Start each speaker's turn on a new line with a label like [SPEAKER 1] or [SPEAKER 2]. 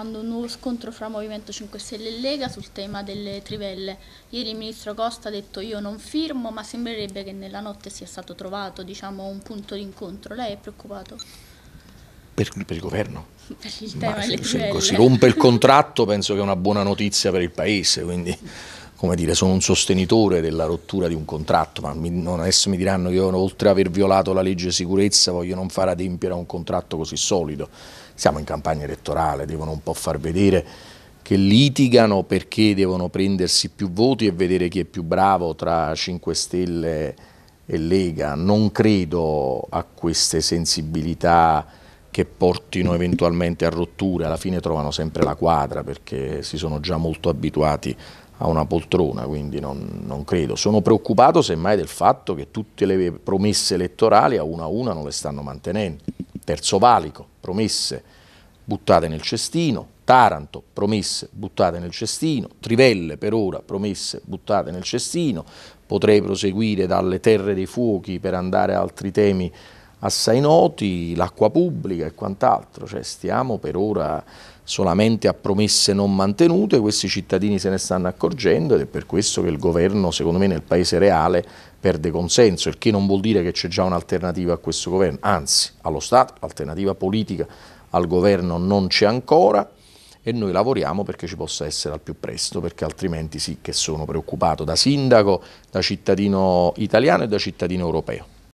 [SPEAKER 1] continuando un nuovo scontro fra Movimento 5 Stelle e Lega sul tema delle trivelle. Ieri il ministro Costa ha detto io non firmo, ma sembrerebbe che nella notte sia stato trovato diciamo, un punto d'incontro. Lei è preoccupato?
[SPEAKER 2] Per, per il governo?
[SPEAKER 1] Per il tema ma delle se, trivelle. Se, si rompe il
[SPEAKER 2] contratto penso che è una buona notizia per il Paese, quindi... come dire, sono un sostenitore della rottura di un contratto, ma mi, non adesso mi diranno che oltre ad aver violato la legge sicurezza voglio non far adempiere a un contratto così solido. Siamo in campagna elettorale, devono un po' far vedere che litigano perché devono prendersi più voti e vedere chi è più bravo tra 5 Stelle e Lega. Non credo a queste sensibilità che portino eventualmente a rotture, alla fine trovano sempre la quadra perché si sono già molto abituati a una poltrona, quindi non, non, credo. Sono preoccupato semmai del fatto che tutte le promesse elettorali a una a una non le stanno mantenendo. Terzo valico, promesse buttate nel cestino, Taranto, promesse buttate nel cestino, Trivelle per ora, promesse buttate nel cestino, potrei proseguire dalle terre dei fuochi per andare a altri temi assai noti, l'acqua pubblica e quant'altro, cioè stiamo per ora solamente a promesse non mantenute, questi cittadini se ne stanno accorgendo ed è per questo che il governo, secondo me, nel paese reale perde consenso, il che non vuol dire che c'è già un'alternativa a questo governo, anzi, allo Stato, l'alternativa politica al governo non c'è ancora e noi lavoriamo perché ci possa essere al più presto, perché altrimenti sì che sono preoccupato da sindaco, da cittadino italiano e da cittadino europeo.